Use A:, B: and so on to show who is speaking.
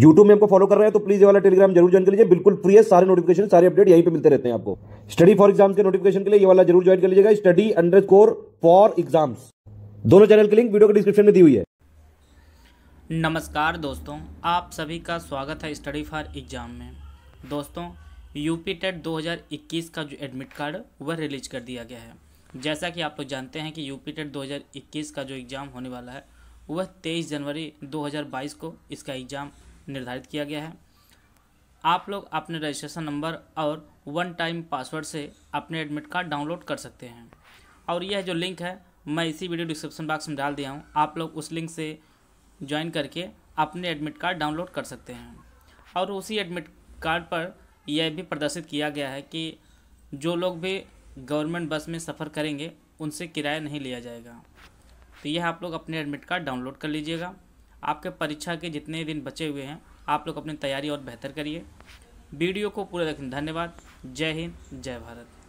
A: YouTube में आपको follow कर रहे हैं तो प्लीज ये वाला टेलीग्राम जरूर ज्वाइन कर लीजिए बिल्कुल फ्री है सारे नोटिफिकेशन सारे अपडेट यहीं पे मिलते रहते हैं आपको स्टडी फॉर एग्जाम्स के नोटिफिकेशन के लिए ये वाला जरूर ज्वाइन कर लीजिएगा स्टडी अंडर फॉर एग्जाम्स दोनों चैनल की लिंक वीडियो के डिस्क्रिप्शन में दी हुई है
B: नमस्कार दोस्तों आप सभी का स्वागत है स्टडी फॉर एग्जाम में दोस्तों यूपी टेट 2021 का जो एडमिट कार्ड वह रिलीज कर दिया गया है जैसा कि आप लोग जानते हैं कि यूपी टेट 2021 का जो एग्ज़ाम होने वाला है वह 23 जनवरी 2022 को इसका एग्ज़ाम निर्धारित किया गया है आप लोग अपने रजिस्ट्रेशन नंबर और वन टाइम पासवर्ड से अपने एडमिट कार्ड डाउनलोड कर सकते हैं और यह जो लिंक है मैं इसी वीडियो डिस्क्रिप्शन बॉक्स में डाल दिया हूँ आप लोग उस लिंक से ज्वाइन करके अपने एडमिट कार्ड डाउनलोड कर सकते हैं और उसी एडमिट कार्ड पर यह भी प्रदर्शित किया गया है कि जो लोग भी गवर्नमेंट बस में सफ़र करेंगे उनसे किराया नहीं लिया जाएगा तो यह आप लोग अपने एडमिट कार्ड डाउनलोड कर लीजिएगा आपके परीक्षा के जितने दिन बचे हुए हैं आप लोग अपनी तैयारी और बेहतर करिए वीडियो को पूरा देखें धन्यवाद जय हिंद जय भारत